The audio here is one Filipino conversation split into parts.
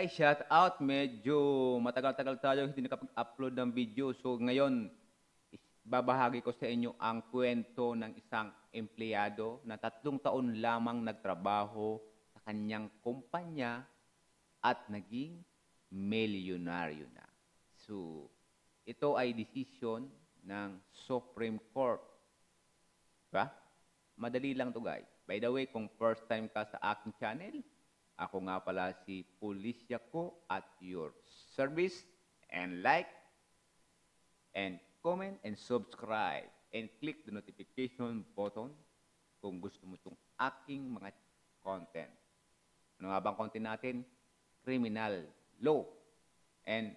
guys, shout out. Medyo matagal-tagal tayo hindi nakapag-upload ng video. So ngayon, babahagi ko sa inyo ang kwento ng isang empleyado na tatlong taon lamang nagtrabaho sa kanyang kumpanya at naging milyonaryo na. So, ito ay decision ng Supreme Court. Ba? Diba? Madali lang to guys. By the way, kung first time ka sa aking channel, ako nga pala si Pulisya ko at your service and like and comment and subscribe and click the notification button kung gusto mo itong aking mga content. Ano nga bang content natin? Criminal law and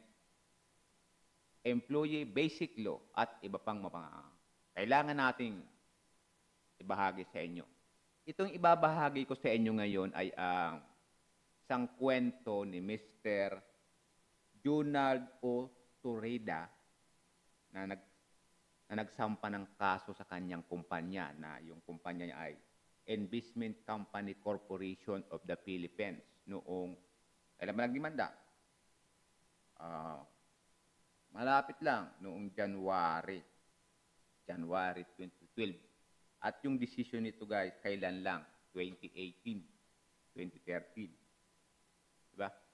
employee basic law at iba pang mga kailangan nating ibahagi sa inyo. Itong ibabahagi ko sa inyo ngayon ay ang uh, isang kwento ni Mr. Junald O. Tureda na, nag, na nagsampa ng kaso sa kanyang kumpanya na yung kumpanya niya ay Investment Company Corporation of the Philippines noong, alam mo nagdimanda, uh, malapit lang, noong January, January 2012. At yung decision nito guys, kailan lang? 2018, 2013.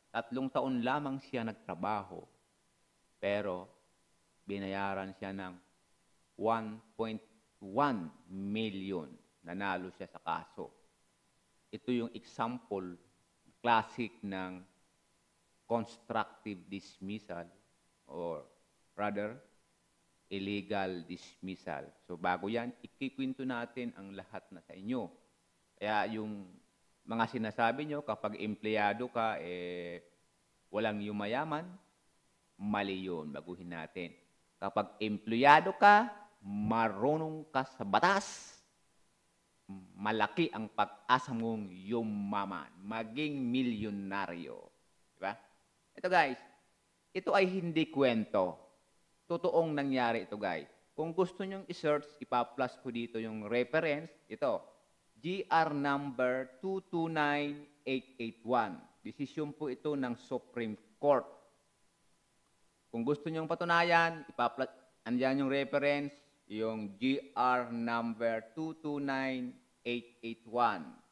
Tatlong taon lamang siya nagtrabaho, pero binayaran siya ng 1.1 million. Nanalo siya sa kaso. Ito yung example, classic ng constructive dismissal or rather, illegal dismissal. So bago yan, ikikwento natin ang lahat na sa inyo. Kaya yung mga sinasabi nyo kapag empleyado ka, eh, walang yumayaman, mali yun, baguhin natin. Kapag empleyado ka, marunong ka sa batas, malaki ang pag-asa mong yumaman, maging milyonaryo. Diba? Ito guys, ito ay hindi kwento. Totoong nangyari ito guys. Kung gusto nyong i-search, ipa-plus ko dito yung reference. Ito, GR number 229881. Desisyon po ito ng Supreme Court. Kung gusto niyong patunayan, ipaplat, andiyan yung reference, yung GR number 229881.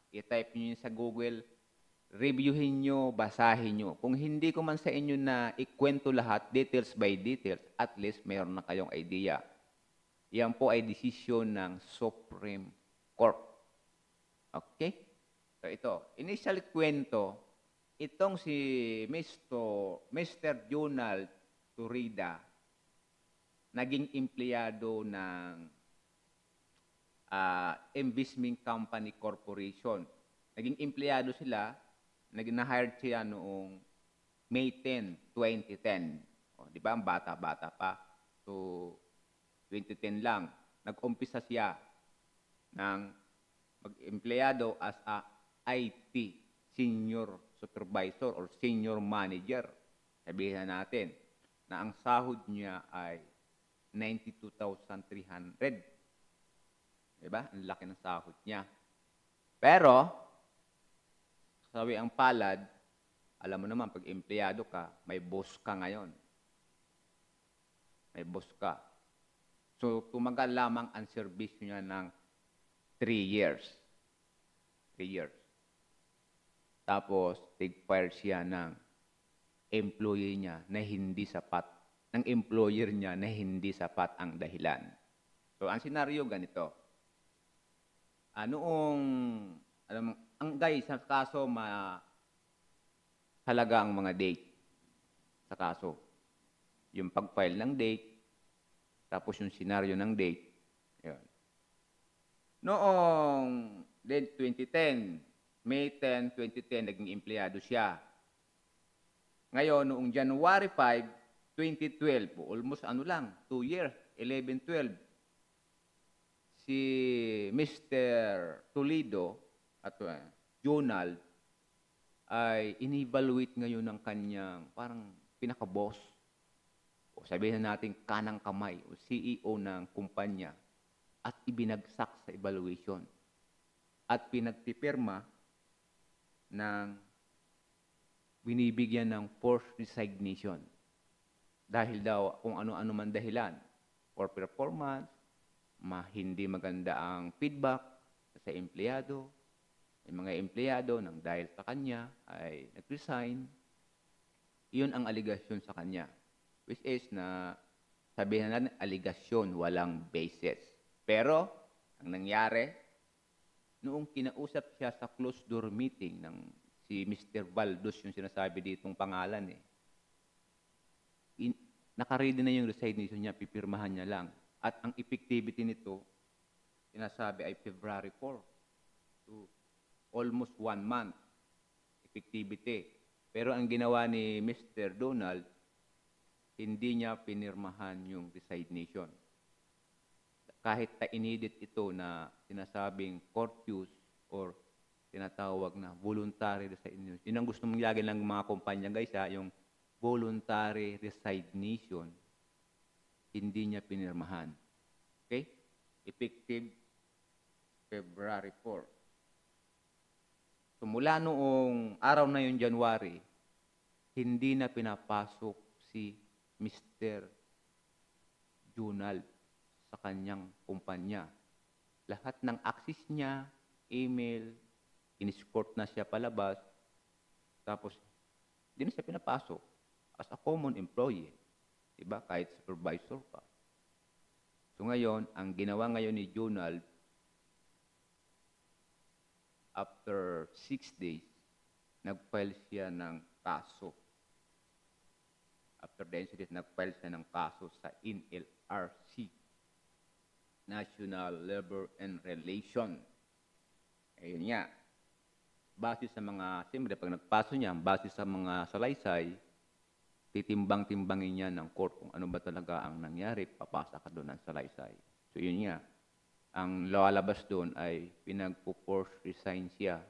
I-type niyo sa Google, reviewin niyo, basahin niyo. Kung hindi ko man sa inyo na ikwento lahat, details by details, at least mayroon na kayong idea. Yan po ay desisyon ng Supreme Court. Okay? So ito, initial kwento, itong si Mr. Mr. Jonal Turida, naging empleyado ng uh, Investment Company Corporation. Naging empleyado sila, naging na-hired siya noong May 10, 2010. O, di ba? Ang bata-bata pa. So, 2010 lang. Nag-umpisa siya ng pag-empleyado as a IT senior supervisor or senior manager. Sabihin na natin na ang sahod niya ay 92,300. Diba? Ang laki ng sahod niya. Pero, sabi ang palad, alam mo naman, pag empleyado ka, may boss ka ngayon. May boss ka. So, tumagal lamang ang service niya ng 3 years years. Tapos, tig fire siya ng employee niya na hindi sapat, ng employer niya na hindi sapat ang dahilan. So, ang senaryo ganito. Ah, noong, alam, ang guys, sa kaso, ma, halaga ang mga date sa kaso. Yung pag-file ng date, tapos yung senaryo ng date. Yun. Noong Then 2010, May 10, 2010, naging empleyado siya. Ngayon, noong January 5, 2012, almost ano lang, 2 years, 11, 12, si Mr. Toledo at uh, Jonald ay in-evaluate ngayon ng kanyang parang pinaka-boss o sabihin na natin kanang kamay o CEO ng kumpanya at ibinagsak sa evaluation at pinagpipirma ng binibigyan ng forced resignation. Dahil daw kung ano-ano man dahilan or performance, ma hindi maganda ang feedback sa empleyado, yung mga empleyado nang dahil sa kanya ay nag-resign, iyon ang aligasyon sa kanya. Which is na sabihin na aligasyon, walang basis. Pero, ang nangyari, noong kinausap siya sa closed door meeting ng si Mr. Baldos, yung sinasabi ditong pangalan eh. In, nakaready na yung resignation niya, pipirmahan niya lang. At ang effectivity nito, sinasabi ay February 4 to almost one month effectivity. Pero ang ginawa ni Mr. Donald, hindi niya pinirmahan yung resignation kahit tainidit ito na sinasabing courteous or tinatawag na voluntary resignation. Yun ang gusto mong lagi ng mga kumpanya, guys, ha, yung voluntary resignation, hindi niya pinirmahan. Okay? Effective February 4. So mula noong araw na yung January, hindi na pinapasok si Mr. Junal sa kanyang kumpanya. Lahat ng access niya, email, in-escort na siya palabas, tapos hindi na siya pinapasok as a common employee. Diba? Kahit supervisor pa. So ngayon, ang ginawa ngayon ni Junal, after six days, nag-file siya ng kaso. After the incident, nag-file siya ng kaso sa NLRC National Labor and Relation. Ayun nga. Base sa mga, siyempre pag nagpaso niya, base sa mga salaysay, titimbang-timbangin niya ng court kung ano ba talaga ang nangyari, papasa ka doon ng salaysay. So yun nga. Ang lalabas doon ay pinagpo-force resign siya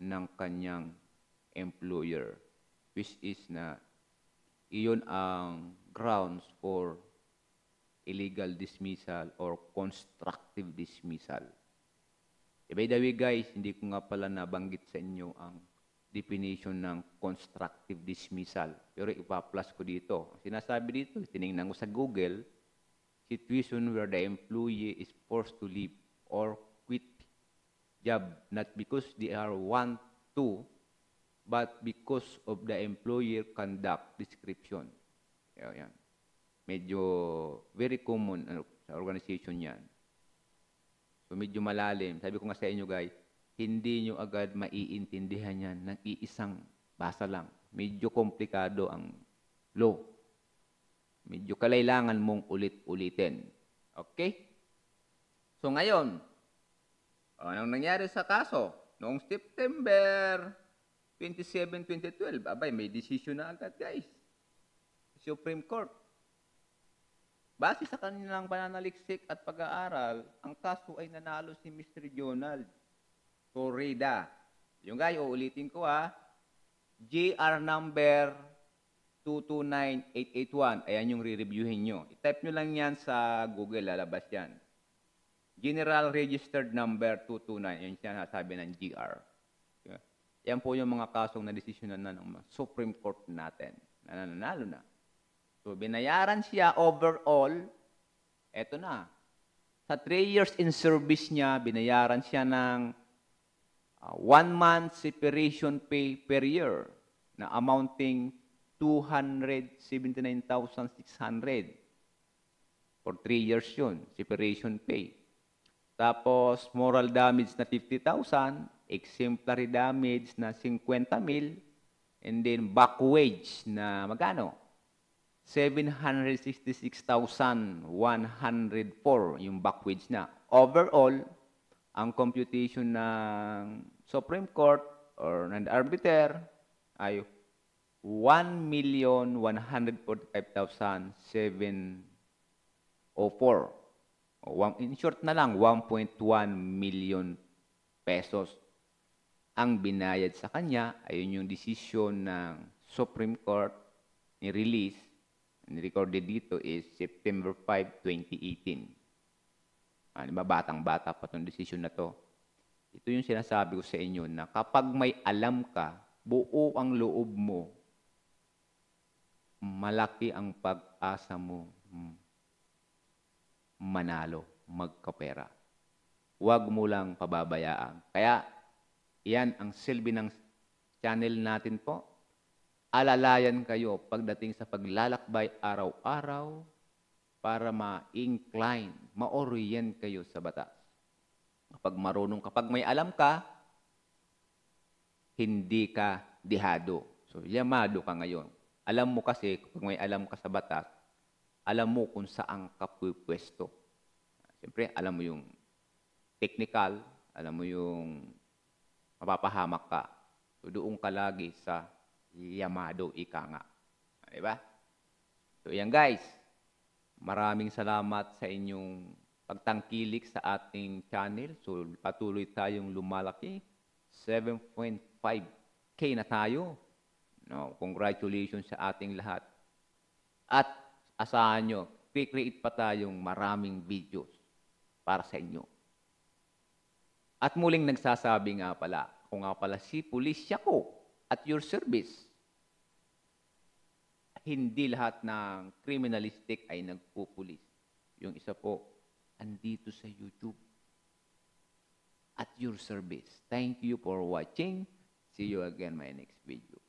ng kanyang employer, which is na iyon ang grounds for illegal dismissal or constructive dismissal. E by the way guys, hindi ko nga pala nabanggit sa inyo ang definition ng constructive dismissal. Pero ipa-plus ko dito. Sinasabi dito, tinignan ko sa Google, situation where the employee is forced to leave or quit job not because they are want to but because of the employer conduct description. Ayan medyo very common ano, sa organization yan. So medyo malalim. Sabi ko nga sa inyo guys, hindi nyo agad maiintindihan yan ng iisang basa lang. Medyo komplikado ang law. Medyo kailangan mong ulit-ulitin. Okay? So ngayon, anong nangyari sa kaso? Noong September 27, 2012, abay, may decision na agad guys. Supreme Court. Base sa kanilang pananaliksik at pag-aaral, ang kaso ay nanalo si Mr. Jonald Torreda. Yung guy, uulitin ko ha, GR number 229881. Ayan yung re-reviewin nyo. I-type nyo lang yan sa Google, lalabas yan. General Registered Number 229. Yan siya nasabi ng GR. Yan po yung mga kasong na desisyonan na ng Supreme Court natin. Nananalo na. So, binayaran siya overall, eto na. Sa 3 years in service niya, binayaran siya ng uh, one month separation pay per year na amounting 279,600. For 3 years yun, separation pay. Tapos, moral damage na 50,000, exemplary damage na 50,000, and then back wage na magkano? 766,104 yung backwage na. Overall, ang computation ng Supreme Court or ng arbiter ay 1,145,704. In short na lang, 1.1 million pesos ang binayad sa kanya. Ayun yung decision ng Supreme Court ni-release recorded dito is September 5, 2018. Ah, diba, batang-bata pa itong decision na to. Ito yung sinasabi ko sa inyo na kapag may alam ka, buo ang loob mo, malaki ang pag-asa mo hmm. manalo, magkapera. Huwag mo lang pababayaan. Kaya, yan ang silbi ng channel natin po alalayan kayo pagdating sa paglalakbay araw-araw para ma-incline, ma-orient kayo sa batas. Kapag marunong, kapag may alam ka, hindi ka dihado. So, yamado ka ngayon. Alam mo kasi, kapag may alam ka sa batas, alam mo kung saan ka pupwesto. Siyempre, alam mo yung technical, alam mo yung mapapahamak ka. So, doon ka lagi sa Yamado, ika nga. Di ba? So yan guys, maraming salamat sa inyong pagtangkilik sa ating channel. So patuloy tayong lumalaki. 7.5K na tayo. No, congratulations sa ating lahat. At asahan nyo, create pa tayong maraming videos para sa inyo. At muling nagsasabi nga pala, ako nga pala si Pulis ko at your service hindi lahat ng criminalistic ay nagpupulis. Yung isa po, andito sa YouTube. At your service. Thank you for watching. See you again my next video.